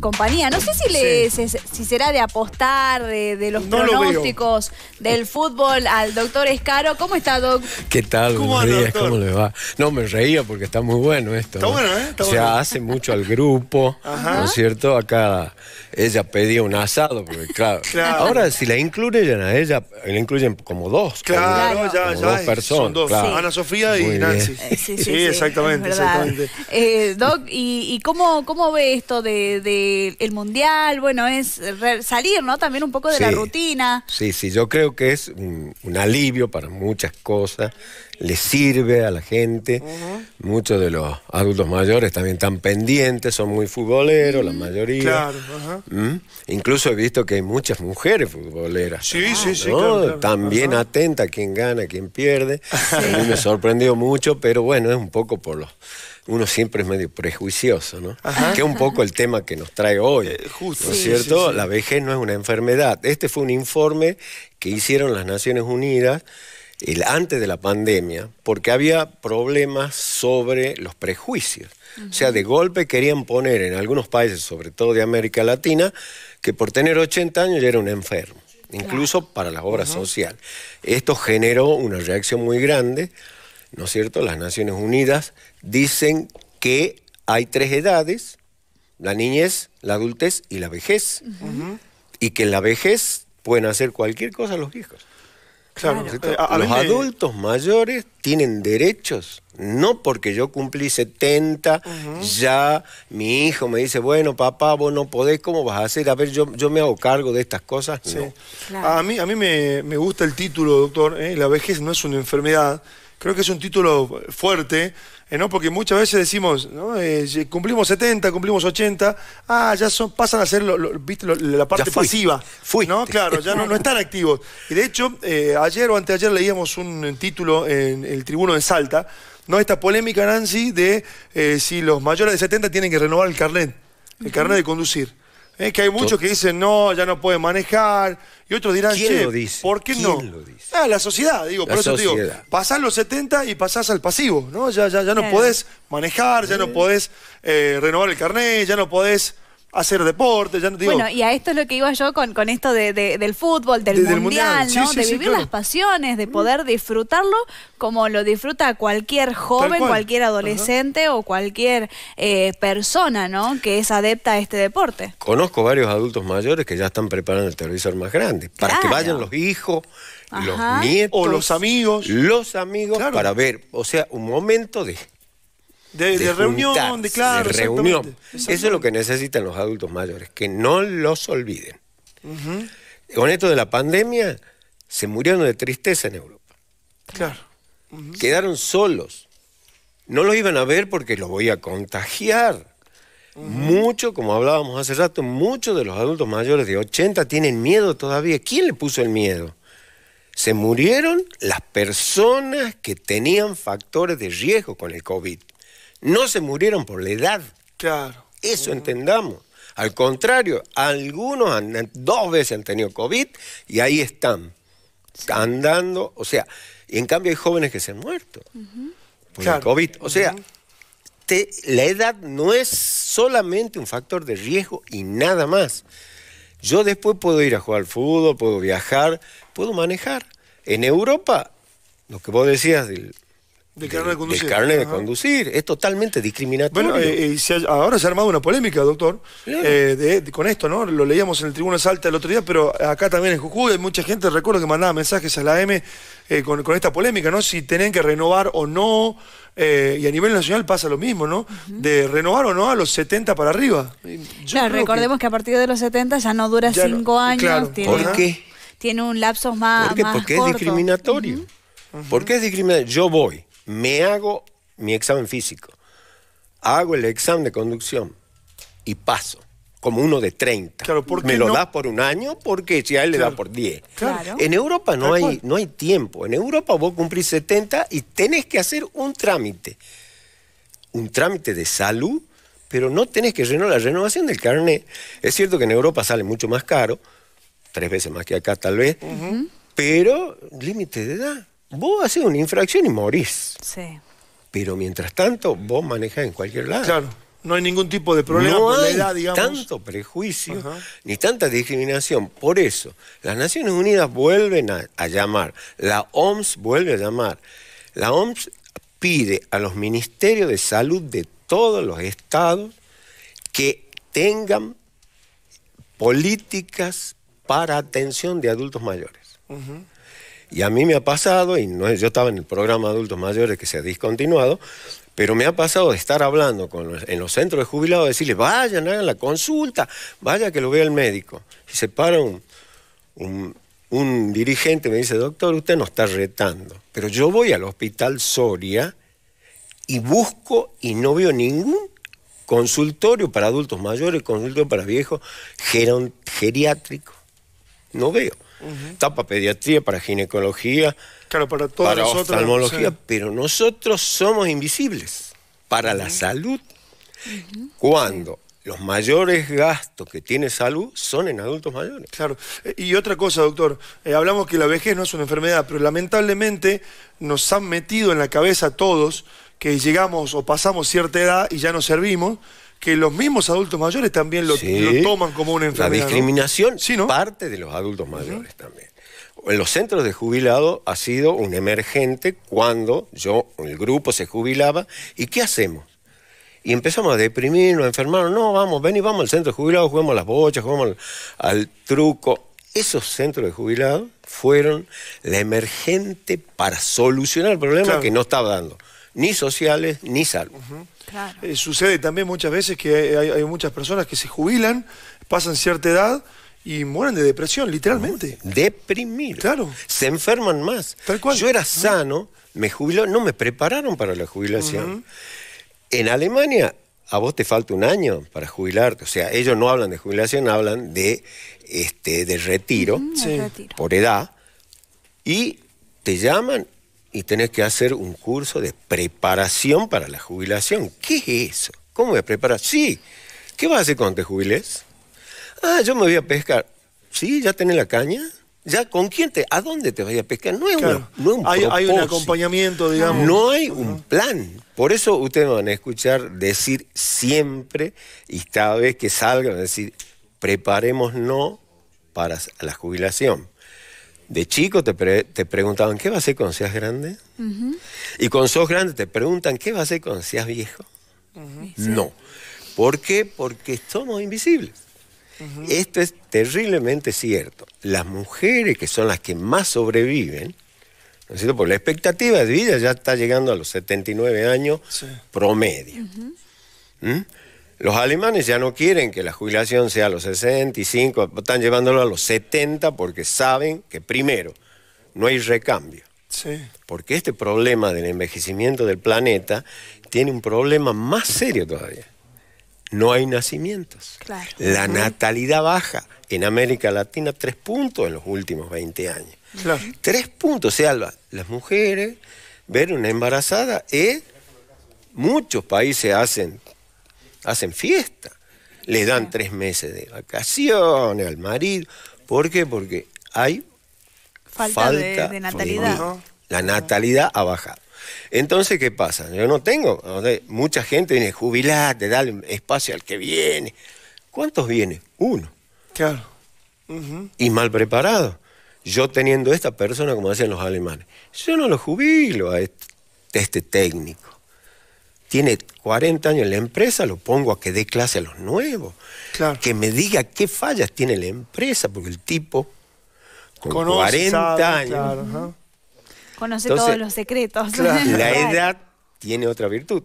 compañía. No sé si, le, si será de apostar, de, los pronósticos del fútbol al doctor Escaro. ¿Cómo está, Doc? ¿Qué tal? ¿Cómo, ¿Cómo le va? No, me reía porque está muy bueno esto. Está bueno, ¿eh? o sea, hace mucho al grupo, ¿no es cierto? Acá ella pedía un asado, porque claro. Ahora, si la incluyen a ella, la incluyen como dos. Claro, como, ya, Dos personas. Son dos. Ana Sofía y Nancy. Eh, sí, exactamente. exactamente. Eh, doc, ¿y, cómo, cómo ve esto de de, el mundial, bueno, es salir, ¿no? También un poco de la rutina. Sí, sí, yo creo que es un alivio para muchas cosas le sirve a la gente. Muchos de los adultos mayores también están pendientes, son muy futboleros, la mm, mayoría. Claro, mm. Incluso he visto que hay muchas mujeres futboleras. Sí, ah, sí, sí. también atenta a quién gana, quien quién pierde. A mí me sorprendió mucho, pero bueno, es un poco por los uno siempre es medio prejuicioso, ¿no? Que es un poco el tema que nos trae hoy. Eh, justo. ¿No es cierto? La vejez no es una enfermedad. Este fue un informe que hicieron las Naciones Unidas el antes de la pandemia, porque había problemas sobre los prejuicios. O sea, de golpe querían poner en algunos países, sobre todo de América Latina, que por tener 80 años ya era un enfermo, incluso para la obra social Esto generó una reacción muy grande, ¿no es cierto? Las Naciones Unidas dicen que hay tres edades, la niñez, la adultez y la vejez, y que en la vejez pueden hacer cualquier cosa los hijos los adultos mayores tienen derechos. No porque yo cumplí 70, ya mi hijo me dice, bueno, papá, vos no podés, ¿cómo vas a hacer? A ver, yo, yo me hago cargo de estas cosas. A mí, a mí me, gusta el título, doctor. ¿eh? La vejez no es una enfermedad, creo que es un título fuerte, eh, ¿no? Porque muchas veces decimos, ¿no? Eh, cumplimos 70, cumplimos 80, ah, ya son, pasan a ser lo, ¿viste? la parte pasiva. Fui. ¿No? Claro, ya no, están activos. Y de hecho, eh, ayer o anteayer leíamos un título en el Tribuno de Salta, ¿no? Esta polémica, Nancy, de si los mayores de 70 tienen que renovar el carnet, el carnet de conducir. Es que hay muchos que dicen, no, ya no puedes manejar. Y otros dirán, ¿Quién ¿por qué no? Ah, la sociedad, digo, por eso digo, pasás los 70 y pasás al pasivo, ¿no? Ya, ya, ya no podés manejar, ya no podés eh, renovar el carnet, ya no podés hacer deporte, ya no digo. Bueno, y a esto es lo que iba yo con, con esto del fútbol, del, mundial, ¿no? de vivir las pasiones, de poder disfrutarlo como lo disfruta cualquier joven, cualquier adolescente o cualquier eh, persona, ¿no? Que es adepta a este deporte. Conozco varios adultos mayores que ya están preparando el televisor más grande para que vayan los hijos, los nietos. O los amigos. Los amigos para ver, o sea, un momento de de, reunión, de claro. De reunión. Eso es lo que necesitan los adultos mayores, que no los olviden. Con esto de la pandemia, se murieron de tristeza en Europa. Claro. Quedaron solos. No los iban a ver porque los voy a contagiar. Muchos, Mucho, como hablábamos hace rato, muchos de los adultos mayores de 80 tienen miedo todavía. ¿Quién le puso el miedo? Se murieron las personas que tenían factores de riesgo con el COVID no se murieron por la edad. Claro. Eso entendamos. Al contrario, algunos han, dos veces han tenido COVID y ahí están, andando. O sea, y en cambio hay jóvenes que se han muerto por el COVID. O sea, la edad no es solamente un factor de riesgo y nada más. Yo después puedo ir a jugar al fútbol, puedo viajar, puedo manejar. En Europa, lo que vos decías del de conducir. de conducir. Es totalmente discriminatorio. Bueno, eh, eh, y ahora se ha armado una polémica, doctor, eh, con esto, ¿no? Lo leíamos en el Tribunal Salta el otro día, pero acá también en Jujuy hay mucha gente, recuerdo que mandaba mensajes a la M con, esta polémica, ¿no? Si tenían que renovar o no. y a nivel nacional pasa lo mismo, ¿no? De renovar o no a los 70 para arriba. claro, recordemos que, a partir de los 70 ya no dura 5 años. Tiene, ¿Por qué? Tiene un lapso más. ¿Por qué? Porque es discriminatorio. ¿Por qué es discriminatorio? Yo voy me hago mi examen físico, hago el examen de conducción y paso como uno de 30. Claro, me lo das por un año porque si a él le da por 10. En Europa no hay, no hay tiempo. En Europa vos cumplís 70 y tenés que hacer un trámite. Un trámite de salud, pero no tenés que renovar la renovación del carnet. Es cierto que en Europa sale mucho más caro, tres veces más que acá tal vez, pero límite de edad vos haces una infracción y morís. Sí. Pero mientras tanto, vos manejás en cualquier lado. Claro. No hay ningún tipo de problema no hay tanto prejuicio ni tanta discriminación. Por eso, las Naciones Unidas vuelven a, llamar, la OMS vuelve a llamar. La OMS pide a los ministerios de salud de todos los estados que tengan políticas para atención de adultos mayores. Y a mí me ha pasado, y no, yo estaba en el programa adultos mayores que se ha discontinuado, pero me ha pasado de estar hablando con en los centros de jubilados, decirles, vayan, hagan la consulta, vaya que lo vea el médico. Y se para un, un, un dirigente, me dice, doctor, usted nos está retando, pero yo voy al hospital Soria y busco y no veo ningún consultorio para adultos mayores, consultorio para viejos, geriátrico. No veo está para pediatría, para ginecología, para, todas pero nosotros somos invisibles para la salud. Cuando los mayores gastos que tiene salud son en adultos mayores. Claro. Eh, y otra cosa, doctor, eh, hablamos que la vejez no es una enfermedad, pero lamentablemente nos han metido en la cabeza todos que llegamos o pasamos cierta edad y ya no servimos que los mismos adultos mayores también lo, toman como una enfermedad. La discriminación parte de los adultos mayores también. En los centros de jubilados ha sido un emergente cuando yo, el grupo se jubilaba. ¿Y qué hacemos? Y empezamos a deprimirnos, a enfermarnos. No, vamos, ven y vamos al centro de jubilado, jugamos a las bochas, juguemos al, truco. Esos centros de jubilados fueron la emergente para solucionar el problema que no estaba dando. Ni sociales, ni salud. Eh, sucede también muchas veces que hay, muchas personas que se jubilan, pasan cierta edad y mueren de depresión, literalmente. Deprimidos. Claro. Se enferman más. Yo era sano, me jubiló, no me prepararon para la jubilación. En Alemania a vos te falta un año para jubilarte. O sea, ellos no hablan de jubilación, hablan de, este, de retiro por edad. Y te llaman y tenés que hacer un curso de preparación para la jubilación. ¿Qué es eso? ¿Cómo voy a preparar? Sí. ¿Qué vas a hacer cuando te jubiles? Ah, yo me voy a pescar. Sí, ya tenés la caña. ¿Ya con quién te, a dónde te vayas a pescar? No es, no es un hay, hay, un acompañamiento, digamos. No hay un plan. Por eso ustedes van a escuchar decir siempre y cada vez que salgan, decir, preparémonos para la jubilación de chico te, te preguntaban, ¿qué va a hacer cuando seas grande? Y cuando sos grande te preguntan, ¿qué va a ser cuando seas viejo? No. ¿Por qué? Porque somos invisibles. Esto es terriblemente cierto. Las mujeres, que son las que más sobreviven, ¿no es cierto? Porque la expectativa de vida ya está llegando a los 79 años promedio. Los alemanes ya no quieren que la jubilación sea a los 65, están llevándolo a los 70 porque saben que primero no hay recambio. Porque este problema del envejecimiento del planeta tiene un problema más serio todavía. No hay nacimientos. La natalidad baja en América Latina tres puntos en los últimos 20 años. Tres puntos. O sea, las mujeres, ver una embarazada y Muchos países hacen hacen fiesta. Le dan tres meses de vacaciones al marido. ¿Por qué? Porque hay falta, de, natalidad. La natalidad ha bajado. Entonces, ¿qué pasa? Yo no tengo. Mucha gente viene, te da espacio al que viene. ¿Cuántos vienen? Uno. Claro. Y mal preparado. Yo teniendo esta persona, como decían los alemanes, yo no lo jubilo a este, este técnico tiene 40 años en la empresa, lo pongo a que dé clase a los nuevos. Que me diga qué fallas tiene la empresa, porque el tipo con 40 años. Conoce todos los secretos. La edad tiene otra virtud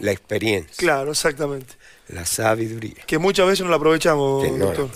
la experiencia. Claro, exactamente. La sabiduría. Que muchas veces no la aprovechamos, doctor.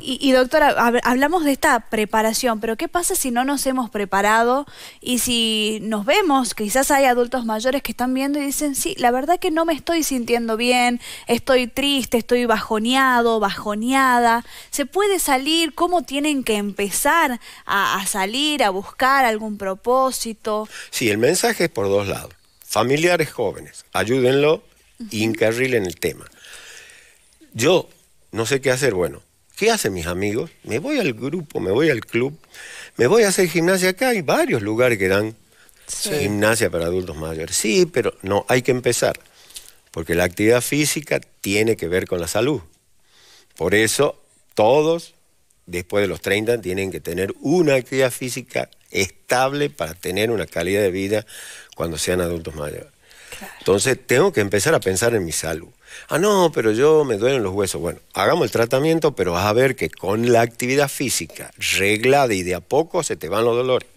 Y, doctora, hablamos de esta preparación, pero ¿qué pasa si no nos hemos preparado y si nos vemos? Quizás hay adultos mayores que están viendo y dicen, sí, la verdad que no me estoy sintiendo bien, estoy triste, estoy bajoneado, bajoneada. ¿Se puede salir? ¿Cómo tienen que empezar a, a salir, a buscar algún propósito? Sí, el mensaje es por dos lados familiares jóvenes, ayúdenlo y encarrilen el tema. Yo no sé qué hacer, bueno, ¿qué hacen mis amigos? Me voy al grupo, me voy al club, me voy a hacer gimnasia acá, hay varios lugares que dan gimnasia para adultos mayores. Sí, pero no, hay que empezar, porque la actividad física tiene que ver con la salud. Por eso todos, después de los 30, tienen que tener una actividad física estable para tener una calidad de vida cuando sean adultos mayores. Entonces tengo que empezar a pensar en mi salud. Ah, no, pero yo me duelen los huesos. Bueno, hagamos el tratamiento, pero vas a ver que con la actividad física reglada y de a poco se te van los dolores.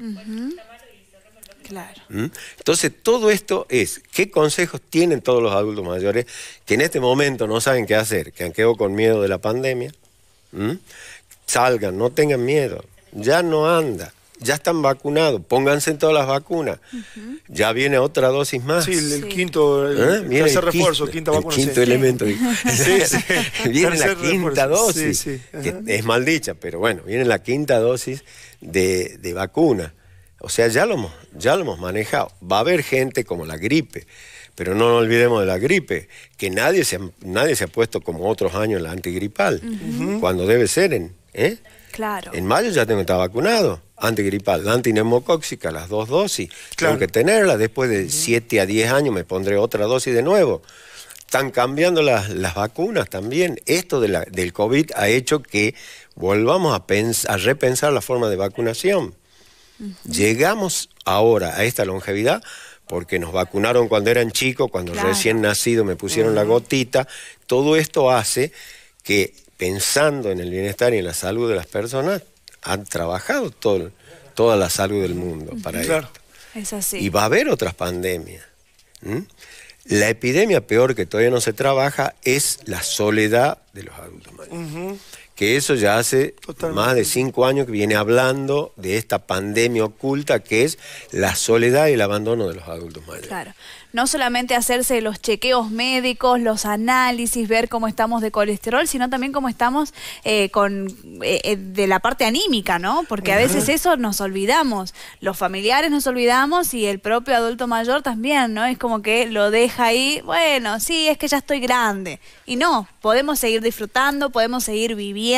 Claro. ¿Mm? Entonces, todo esto es, ¿qué consejos tienen todos los adultos mayores que en este momento no saben qué hacer? Que han quedado con miedo de la pandemia. ¿Mm? Salgan, no tengan miedo. Ya no anda ya están vacunados, pónganse en todas las vacunas. Ya viene otra dosis más. Sí, el, quinto, el, ¿Eh? refuerzo, quinta, vacuna. quinto elemento. viene la quinta dosis, es maldicha pero bueno, viene la quinta dosis de, vacuna. O sea, ya lo, hemos, ya lo hemos manejado. Va a haber gente como la gripe, pero no nos olvidemos de la gripe, que nadie se, nadie se ha puesto como otros años la antigripal, cuando debe ser en... ¿eh? Claro. En mayo ya tengo que estar vacunado antigripal, antinemocóxica, las dos dosis. Tengo que tenerla, después de 7 a 10 años me pondré otra dosis de nuevo. Están cambiando las, las vacunas también. Esto del COVID ha hecho que volvamos a, repensar la forma de vacunación. Llegamos ahora a esta longevidad porque nos vacunaron cuando eran chicos, cuando recién nacido, me pusieron la gotita. Todo esto hace que pensando en el bienestar y en la salud de las personas, han trabajado toda la salud del mundo para esto. Y va a haber otras pandemias. La epidemia peor que todavía no se trabaja es la soledad de los adultos mayores que eso ya hace más de cinco años que viene hablando de esta pandemia oculta que es la soledad y el abandono de los adultos mayores. Claro, no solamente hacerse los chequeos médicos, los análisis, ver cómo estamos de colesterol, sino también cómo estamos eh, con eh, eh, de la parte anímica, ¿no? Porque a veces eso nos olvidamos, los familiares nos olvidamos y el propio adulto mayor también, ¿no? Es como que lo deja ahí, bueno, sí, es que ya estoy grande. Y no, podemos seguir disfrutando, podemos seguir viviendo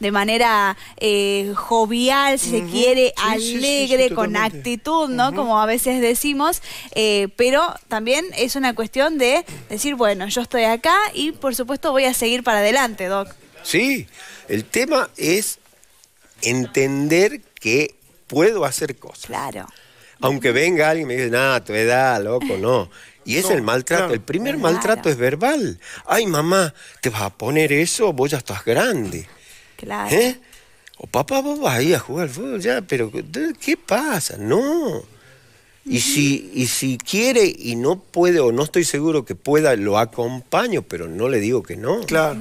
de manera eh, jovial, si se quiere, alegre, con actitud, ¿no? Como a veces decimos, eh, pero también es una cuestión de decir, bueno, yo estoy acá y por supuesto voy a seguir para adelante, Doc. Sí, el tema es entender que puedo hacer cosas. Claro. Aunque venga alguien y me dice, nada, tu edad, loco, no. Y es el maltrato. El primer maltrato es verbal. Ay, mamá, te vas a poner eso, vos ya estás grande. Claro. ¿Eh? O papá, vos vas a ir a jugar al fútbol ya, pero ¿qué pasa? No. Y si, y si quiere y no puede, o no estoy seguro que pueda, lo acompaño, pero no le digo que no. Claro.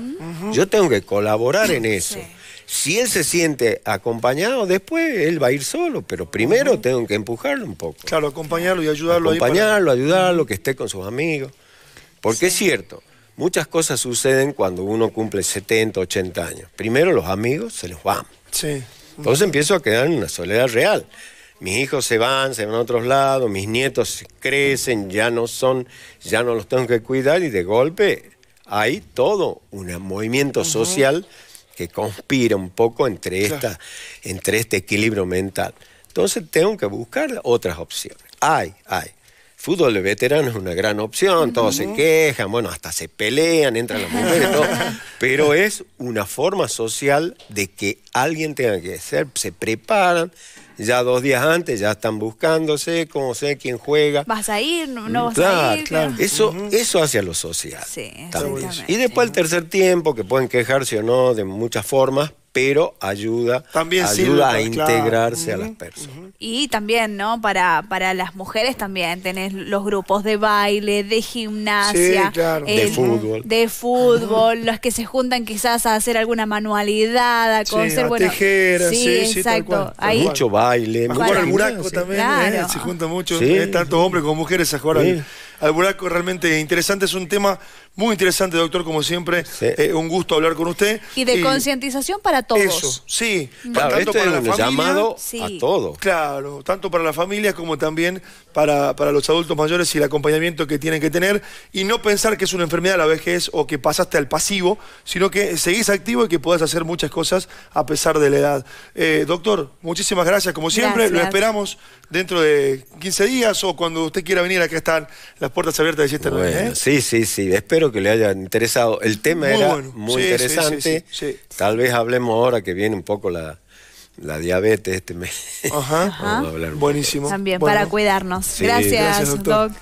Yo tengo que colaborar en eso. Si él se siente acompañado después, él va a ir solo, pero primero tengo que empujarlo un poco. Claro, acompañarlo y ayudarlo. Acompañarlo, para... ayudarlo, que esté con sus amigos. Porque es cierto, muchas cosas suceden cuando uno cumple 70, 80 años. Primero los amigos se los van. Entonces empiezo a quedar en una soledad real. Mis hijos se van, se van a otros lados, mis nietos crecen, ya no son, ya no los tengo que cuidar y de golpe hay todo un movimiento social que conspira un poco entre, esta, entre este equilibrio mental. Entonces tengo que buscar otras opciones. Hay, hay. Fútbol de veteranos es una gran opción, todos se quejan, bueno, hasta se pelean, entran las mujeres, Pero es una forma social de que alguien tenga que ser, se preparan, ya dos días antes ya están buscándose, cómo sé quién juega. ¿Vas a ir? ¿No, mm, vas claro, a ir? Claro. Eso, eso hacia a lo social. Sí, Y después el tercer tiempo, que pueden quejarse o no de muchas formas, pero ayuda, ayuda a integrarse a las personas. Y también, ¿no? Para, para las mujeres también tenés los grupos de baile, de gimnasia, eh, de fútbol. De fútbol, los que se juntan quizás a hacer alguna manualidad, a coser, sí, sí, sí, exacto. Hay mucho baile, mejor jugar buraco también, ¿eh? se junta mucho, eh, tanto hombres como mujeres a jugar al buraco, realmente interesante, es un tema muy interesante, doctor, como siempre. Eh, un gusto hablar con usted. Y de concientización para todos. sí. tanto este para la familia, llamado a todos. Claro, tanto para las familias como también para, los adultos mayores y el acompañamiento que tienen que tener y no pensar que es una enfermedad la vejez o que pasaste al pasivo, sino que seguís activo y que puedas hacer muchas cosas a pesar de la edad. Eh, doctor, muchísimas gracias como siempre, lo esperamos dentro de 15 días o cuando usted quiera venir, acá están las puertas abiertas de 7 bueno, ¿eh? Sí, sí, sí, espero que le haya interesado. El tema era muy interesante, tal vez hablemos ahora que viene un poco la la diabetes este mes. Ajá. Buenísimo. También, para cuidarnos. Gracias, Doc.